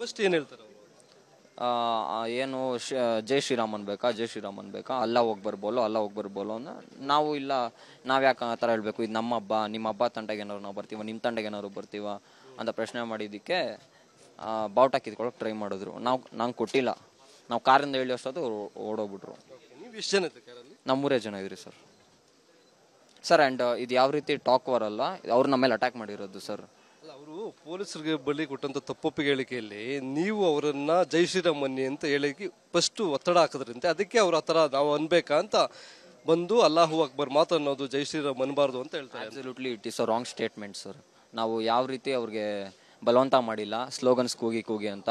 first ಏನು ಹೇಳ್ತಾರೆ ಏನು ಶ- ಜೈ ಶ್ರೀರಾಮನ್ ಬೇಕಾ ಜೈ ಶ್ರೀರಾಮನ್ ಅನ್ಬೇಕಾ ಅಲ್ಲ ಹೋಗಿ ಬರ್ಬೋಲೋ ಅಲ್ಲ ಹೋಗಿ ಬರ್ಬೋಲೋ ನಾವು ಇಲ್ಲ ನಾವು ಯಾಕೆ ಆ ಥರ ಹೇಳಬೇಕು ಇದು ನಮ್ಮ ಹಬ್ಬ ನಿಮ್ಮ ಹಬ್ಬ ತಂಡಗೆ ಏನಾದ್ರು ನಾವು ಬರ್ತೀವ ನಿಮ್ಮ ತಂಡಗೆ ಏನಾದ್ರು ಬರ್ತೀವ ಅಂತ ಪ್ರಶ್ನೆ ಮಾಡಿದ್ದಕ್ಕೆ ಬಾವುಟ ಕಿತ್ಕೊಳಕ್ಕೆ ಟ್ರೈ ಮಾಡಿದ್ರು ನಾವು ನಂಗೆ ಕೊಟ್ಟಿಲ್ಲ ನಾವು ಕಾರಿಂದ ಹೇಳಿ ಅಷ್ಟೊತ್ತು ಓಡೋಗ್ಬಿಟ್ರು ನೀವು ಎಷ್ಟು ಜನ ಇದ್ರಿ ಜನ ಇದ್ರಿ ಸರ್ ಸರ್ ಆ್ಯಂಡ್ ಇದು ಯಾವ ರೀತಿ ಟಾಕ್ ವರ್ ಅಲ್ಲ ಅವ್ರು ನಮ್ಮ ಮೇಲೆ ಅಟ್ಯಾಕ್ ಮಾಡಿರೋದು ಸರ್ ಅಲ್ಲ ಅವರು ಪೊಲೀಸರಿಗೆ ಬಳಿ ಕೊಟ್ಟಂತ ತಪ್ಪೊಪ್ಪಿಗೆ ಹೇಳಿಕೆಯಲ್ಲಿ ನೀವು ಅವರನ್ನ ಜೈ ಶ್ರೀರಾಮ್ ಅಂತ ಹೇಳಿ ಫಸ್ಟ್ ಒತ್ತಡ ಹಾಕದ್ರಂತೆ ಅದಕ್ಕೆ ಅವ್ರು ಆ ನಾವು ಅನ್ಬೇಕಾ ಅಂತ ಬಂದು ಅಲ್ಲಾಹು ಅಕ್ಬರ್ ಅನ್ನೋದು ಜೈ ಶ್ರೀರಾಮ್ ಅನ್ಬಾರ್ದು ಅಂತ ಹೇಳ್ತಾರೆ it is a wrong statement sir ನಾವು ಯಾವ ರೀತಿ ಅವ್ರಿಗೆ ಬಲವಂತ ಮಾಡಿಲ್ಲ ಸ್ಲೋಗನ್ಸ್ ಕೂಗಿ ಕೂಗಿ ಅಂತ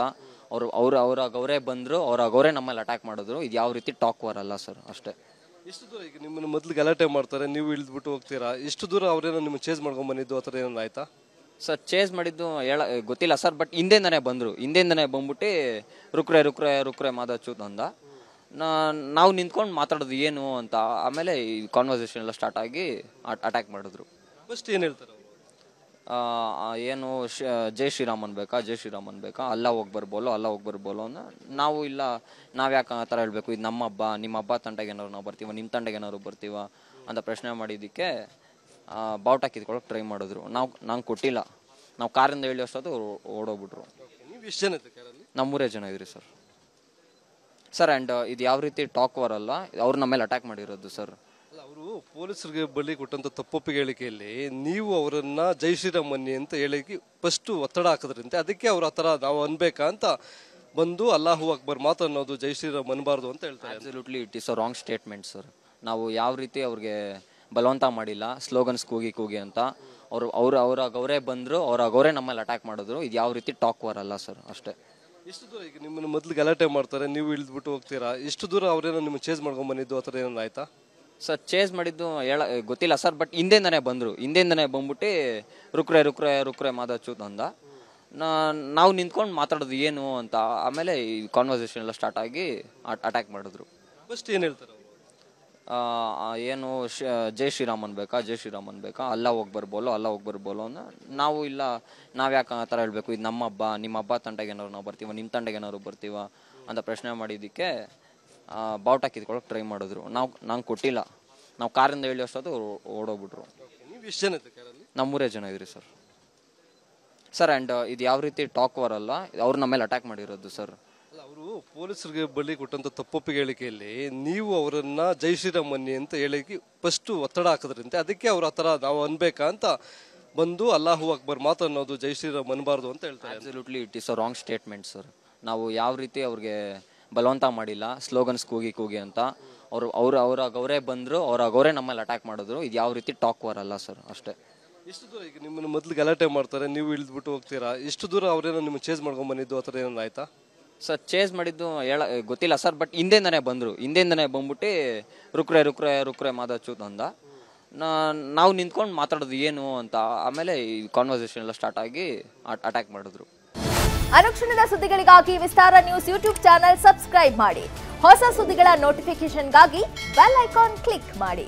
ಅವರು ಅವ್ರು ಅವ್ರ ಗೌರೇ ಬಂದರು ಅವ್ರ ಗೌರೇ ನಮ್ಮಲ್ಲಿ ಅಟ್ಯಾಕ್ ಮಾಡಿದ್ರು ಇದು ಯಾವ ರೀತಿ ಟಾಕ್ ವಾರ್ ಅಲ್ಲ ಸರ್ ಅಷ್ಟೇ ಇಷ್ಟು ದೂರ ಈಗ ನಿಮ್ಮನ್ನು ಮೊದಲು ಗಲಾಟೆ ಮಾಡ್ತಾರೆ ನೀವು ಇಳಿದ್ಬಿಟ್ಟು ಹೋಗ್ತೀರಾ ಇಷ್ಟು ದೂರ ಅವರೇನೋ ನಿಮ್ಮ ಚೇಂಜ್ ಮಾಡ್ಕೊಂಬಂದಿದ್ದು ಆ ಥರ ಏನಾರು ಆಯಿತಾ ಸರ್ ಚೇಸ್ ಮಾಡಿದ್ದು ಹೇಳ ಗೊತ್ತಿಲ್ಲ ಸರ್ ಬಟ್ ಹಿಂದೆಯಿಂದನೇ ಬಂದರು ಹಿಂದೆಯಿಂದನೇ ಬಂದ್ಬಿಟ್ಟು ರುಕ್ರೆ ರುಕ್ರೆ ರುಕ್ರೆ ಮಾತಾಡ್ಸು ಅಂದ ನಾವು ನಿಂತ್ಕೊಂಡು ಮಾತಾಡೋದು ಏನು ಅಂತ ಆಮೇಲೆ ಈ ಕಾನ್ವರ್ಸೇಷನ್ ಎಲ್ಲ ಸ್ಟಾರ್ಟ್ ಆಗಿ ಅಟ್ಯಾಕ್ ಮಾಡಿದ್ರು ಫಸ್ಟ್ ಏನು ಹೇಳ್ತಾರೆ ಏನು ಜೈ ಶ್ರೀರಾಮ್ ಅನ್ಬೇಕಾ ಜೈ ಶ್ರೀರಾಮ್ ಅನ್ಬೇಕಾ ಅಲ್ಲ ಹೋಗಿ ಬರ್ಬೋಲೋ ಅಲ್ಲ ಹೋಗಿ ಬರ್ಬೋಲೋ ನಾವು ಇಲ್ಲ ನಾವು ಯಾಕೆ ಆ ಥರ ಹೇಳಬೇಕು ಇದು ನಮ್ಮ ಹಬ್ಬ ನಿಮ್ಮ ಹಬ್ಬ ತಂಡಗೆ ಏನಾರು ನಾವು ಬರ್ತೀವ ನಿಮ್ಮ ತಂಡಗೆ ಏನಾದ್ರು ಬರ್ತೀವ ಅಂತ ಪ್ರಶ್ನೆ ಮಾಡಿದ್ದಕ್ಕೆ ಬೌಟ್ ಹಾಕಿದ್ಕೊಳಕ್ ಟ್ರೈ ಮಾಡಿದ್ರು ನಾವು ನಂಗೆ ಕೊಟ್ಟಿಲ್ಲ ನಾವು ಕಾರಿಂದ ಹೇಳಿ ಅಷ್ಟೊತ್ತು ಓಡೋಗ್ಬಿಟ್ರು ನೀವು ಎಷ್ಟು ಜನ ಇದ್ರಿ ಜನ ಸರ್ ಸರ್ ಆ್ಯಂಡ್ ಇದು ಯಾವ ರೀತಿ ಟಾಕ್ ವರ್ ಅಲ್ಲ ಅವ್ರು ನಮ್ಮ ಮೇಲೆ ಅಟ್ಯಾಕ್ ಮಾಡಿರೋದು ಸರ್ ಅವರು ಪೊಲೀಸರಿಗೆ ಬಳಿ ಕೊಟ್ಟಂತ ತಪ್ಪೊಪ್ಪಿಗೆ ಹೇಳಿಕೆಯಲ್ಲಿ ನೀವು ಅವರನ್ನ ಜೈ ಶ್ರೀರಾಮ್ ಅಂತ ಹೇಳಿ ಫಸ್ಟ್ ಒತ್ತಡ ಹಾಕಿದ್ರಂತೆ ಅದಕ್ಕೆ ಅವ್ರು ಆ ಥರ ನಾವು ಅನ್ಬೇಕಾ ಅಂತ ಬಂದು ಅಲ್ಲಾಹು ಅಕ್ಬರ್ ಅನ್ನೋದು ಜೈ ಶ್ರೀರಾಮ್ ಅನ್ಬಾರ್ದು ಅಂತ ಹೇಳ್ತಾರೆ absolutely it is a wrong statement sir ನಾವು ಯಾವ ರೀತಿ ಅವ್ರಿಗೆ ಬಲವಂತ ಮಾಡಿಲ್ಲ ಸ್ಲೋಗನ್ಸ್ ಕೂಗಿ ಕೂಗಿ ಅಂತ ಅವರು ಅವ್ರು ಅವರ ಗೌರೇ ಬಂದರು ಅವ್ರ ಗೌರೇ ನಮ್ಮಲ್ಲಿ ಅಟ್ಯಾಕ್ ಮಾಡಿದ್ರು ಇದು ಯಾವ ರೀತಿ ಟಾಕ್ ವಾರ್ ಅಲ್ಲ ಸರ್ ಅಷ್ಟೇ ಇಷ್ಟು ದೂರ ಈಗ ನಿಮ್ಮನ್ನು ಮೊದಲು ಗಲಾಟೆ ಮಾಡ್ತಾರೆ ನೀವು ಇಳಿದ್ಬಿಟ್ಟು ಹೋಗ್ತೀರಾ ಇಷ್ಟು ದೂರ ಅವರೇನೋ ನಿಮ್ಮ ಚೇಂಜ್ ಮಾಡ್ಕೊಂಡು ಬಂದಿದ್ದು ಆ ಥರ ಏನಾದ್ರು ಆಯ್ತಾ ಸರ್ ಚೇಸ್ ಮಾಡಿದ್ದು ಹೇಳ ಗೊತ್ತಿಲ್ಲ ಸರ್ ಬಟ್ ಹಿಂದೆಯಿಂದನೇ ಬಂದರು ಹಿಂದೆಯಿಂದನೇ ಬಂದ್ಬಿಟ್ಟು ರುಕ್ರೆ ರುಕ್ರೆ ರುಕ್ರೆ ಮಾತಾಡ್ಸೋದು ಅಂದ ನಾವು ನಿಂತ್ಕೊಂಡು ಮಾತಾಡೋದು ಏನು ಅಂತ ಆಮೇಲೆ ಈ ಕಾನ್ವರ್ಸೇಷನ್ ಎಲ್ಲ ಸ್ಟಾರ್ಟ್ ಆಗಿ ಅಟ್ಯಾಕ್ ಮಾಡಿದ್ರು ಫಸ್ಟ್ ಏನು ಹೇಳ್ತಾರೆ ಏನು ಶ ಜೈ ಶ್ರೀರಾಮ್ ಅನ್ಬೇಕಾ ಜೈ ಶ್ರೀರಾಮ್ ಅನ್ಬೇಕಾ ಅಲ್ಲ ಹೋಗಿ ಬರ್ಬೋಲೋ ಅಲ್ಲ ಹೋಗಿ ಬರ್ಬೋಲೋ ಅಂದ್ರೆ ನಾವು ಇಲ್ಲ ನಾವು ಆ ಥರ ಹೇಳಬೇಕು ಇದು ನಮ್ಮ ಹಬ್ಬ ನಿಮ್ಮ ಹಬ್ಬ ತಂಡಗೆ ಏನಾರು ನಾವು ಬರ್ತೀವ ನಿಮ್ಮ ತಂಡಗೆ ಏನಾದ್ರು ಬರ್ತೀವ ಅಂತ ಪ್ರಶ್ನೆ ಮಾಡಿದ್ದಕ್ಕೆ ಬಾವುಟ ಕಿತ್ಕೊಳ್ಳೋಕೆ ಟ್ರೈ ಮಾಡಿದ್ರು ನಾವು ನಂಗೆ ಕೊಟ್ಟಿಲ್ಲ ನಾವು ಕಾರಿಂದ ಹೇಳಿ ಅಷ್ಟೊತ್ತು ಓಡೋಗ್ಬಿಟ್ರು ನಮ್ಮೂರೇ ಜನ ಜನ ಇದ್ರಿ ಸರ್ ಸರ್ ಆ್ಯಂಡ್ ಇದು ಯಾವ ರೀತಿ ಟಾಕ್ ಅಲ್ಲ ಅವ್ರು ನಮ್ಮ ಮೇಲೆ ಅಟ್ಯಾಕ್ ಮಾಡಿರೋದು ಸರ್ ಪೊಲೀಸರಿಗೆ ಬಳಿ ಕೊಟ್ಟಂತ ತಪ್ಪೊಪ್ಪಿಗೆ ಹೇಳಿಕೆಯಲ್ಲಿ ನೀವು ಅವರನ್ನ ಜೈ ಶ್ರೀರಾಮನ್ನಿ ಅಂತ ಹೇಳಿ ಫಸ್ಟ್ ಒತ್ತಡ ಹಾಕದ್ರಂತೆ ಅದಕ್ಕೆ ಅವ್ರ ಆ ನಾವು ಅನ್ಬೇಕಾ ಅಂತ ಬಂದು ಅಲ್ಲಾಹು ಅಕ್ಬರ್ ಮಾತನ್ನೋದು ಜೈ ಶ್ರೀರಾಮ್ ಅನ್ಬಾರ್ದು ಅಂತ ಹೇಳ್ತಾರೆ it is a wrong statement sir ನಾವು ಯಾವ ರೀತಿ ಅವ್ರಿಗೆ ಬಲವಂತ ಮಾಡಿಲ್ಲ ಸ್ಲೋಗನ್ಸ್ ಕೂಗಿ ಕೂಗಿ ಅಂತ ಅವರು ಅವ್ರ ಅವರ ಗೌರೇ ಬಂದರು ಅವ್ರ ಗೌರೇ ನಮ್ಮಲ್ಲಿ ಅಟ್ಯಾಕ್ ಮಾಡಿದ್ರು ಇದು ಯಾವ ರೀತಿ ಟಾಕ್ ವಾರ್ ಅಲ್ಲ ಸರ್ ಅಷ್ಟೇ ಇಷ್ಟು ದೂರ ಈಗ ನಿಮ್ಮನ್ನು ಮೊದಲು ಗಲಾಟೆ ಮಾಡ್ತಾರೆ ನೀವು ಇಳಿದ್ಬಿಟ್ಟು ಹೋಗ್ತೀರಾ ಇಷ್ಟು ದೂರ ಅವರೇನೋ ನಿಮ್ಮನ್ನು ಚೇಂಜ್ ಮಾಡ್ಕೊಂಡ್ಬಂದಿದ್ದು ಆ ಥರ ಆಯಿತಾ ಸರ್ ಚೇಸ್ ಮಾಡಿದ್ದು ಹೇಳ ಗೊತ್ತಿಲ್ಲ ಸರ್ ಬಟ್ ಹಿಂದೆಯಿಂದನೇ ಬಂದರು ಹಿಂದೆಯಿಂದನೇ ಬಂದ್ಬಿಟ್ಟು ರುಕ್ರೆ ರುಕ್ರೆ ರುಕ್ರೆ ಮಾತಾಡ್ಸು ಅಂದ ನಾವು ನಿಂತ್ಕೊಂಡು ಮಾತಾಡೋದು ಏನು ಅಂತ ಆಮೇಲೆ ಈ ಕಾನ್ವರ್ಸೇಷನ್ ಎಲ್ಲ ಸ್ಟಾರ್ಟ್ ಆಗಿ ಅಟ್ಯಾಕ್ ಮಾಡಿದ್ರು ಅನುಕ್ಷಣದ ಸುದ್ದಿಗಳಿಗಾಗಿ Vistara news YouTube channel subscribe ಮಾಡಿ ಹೊಸ ಸುದ್ದಿಗಳ ನೋಟಿಫಿಕೇಶನ್ಗಾಗಿ ಬೆಲ್ ಐಕಾನ್ ಕ್ಲಿಕ್ ಮಾಡಿ